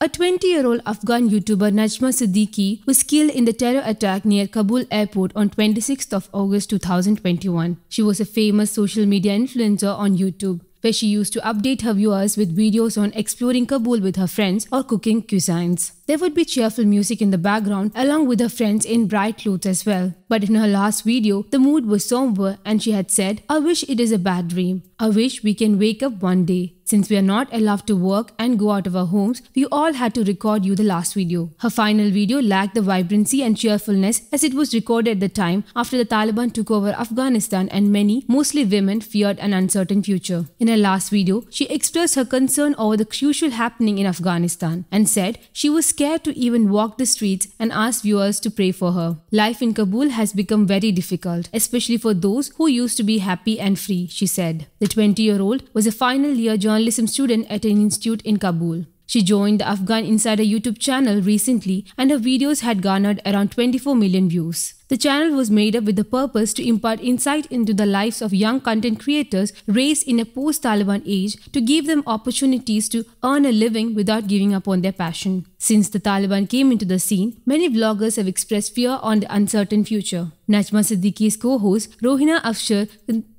A 20-year-old Afghan YouTuber Najma Siddiqui was killed in the terror attack near Kabul airport on 26th of August 2021. She was a famous social media influencer on YouTube, where she used to update her viewers with videos on exploring Kabul with her friends or cooking cuisines. There would be cheerful music in the background along with her friends in bright clothes as well. But in her last video, the mood was somber and she had said, I wish it is a bad dream. I wish we can wake up one day. Since we are not allowed to work and go out of our homes, we all had to record you the last video. Her final video lacked the vibrancy and cheerfulness as it was recorded at the time after the Taliban took over Afghanistan and many, mostly women, feared an uncertain future. In her last video, she expressed her concern over the crucial happening in Afghanistan and said she was scared to even walk the streets and asked viewers to pray for her. Life in Kabul has become very difficult, especially for those who used to be happy and free, she said. The 20 year old was a final year journalist journalism student at an institute in Kabul. She joined the Afghan Insider YouTube channel recently and her videos had garnered around 24 million views. The channel was made up with the purpose to impart insight into the lives of young content creators raised in a post-Taliban age to give them opportunities to earn a living without giving up on their passion. Since the Taliban came into the scene, many vloggers have expressed fear on the uncertain future. Najma Siddiqui's co-host Rohina Afshar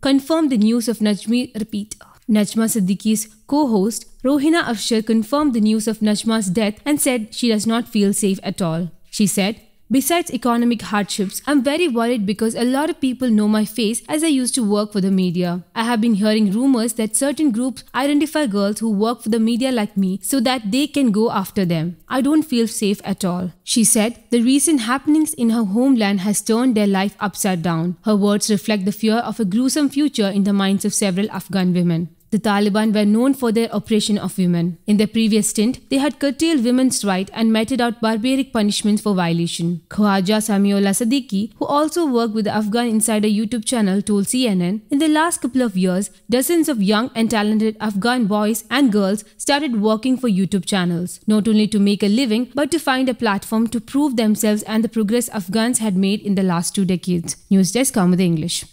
confirmed the news of Najmi Repeat. Najma Siddiqui's co host Rohina Afshar confirmed the news of Najma's death and said she does not feel safe at all. She said, Besides economic hardships, I'm very worried because a lot of people know my face as I used to work for the media. I have been hearing rumors that certain groups identify girls who work for the media like me so that they can go after them. I don't feel safe at all. She said the recent happenings in her homeland has turned their life upside down. Her words reflect the fear of a gruesome future in the minds of several Afghan women. The Taliban were known for their oppression of women. In their previous stint, they had curtailed women's rights and meted out barbaric punishments for violation. Khwaja Samiullah Sadiqi, who also worked with the Afghan Insider YouTube channel, told CNN, In the last couple of years, dozens of young and talented Afghan boys and girls started working for YouTube channels, not only to make a living, but to find a platform to prove themselves and the progress Afghans had made in the last two decades. News Desk, with English.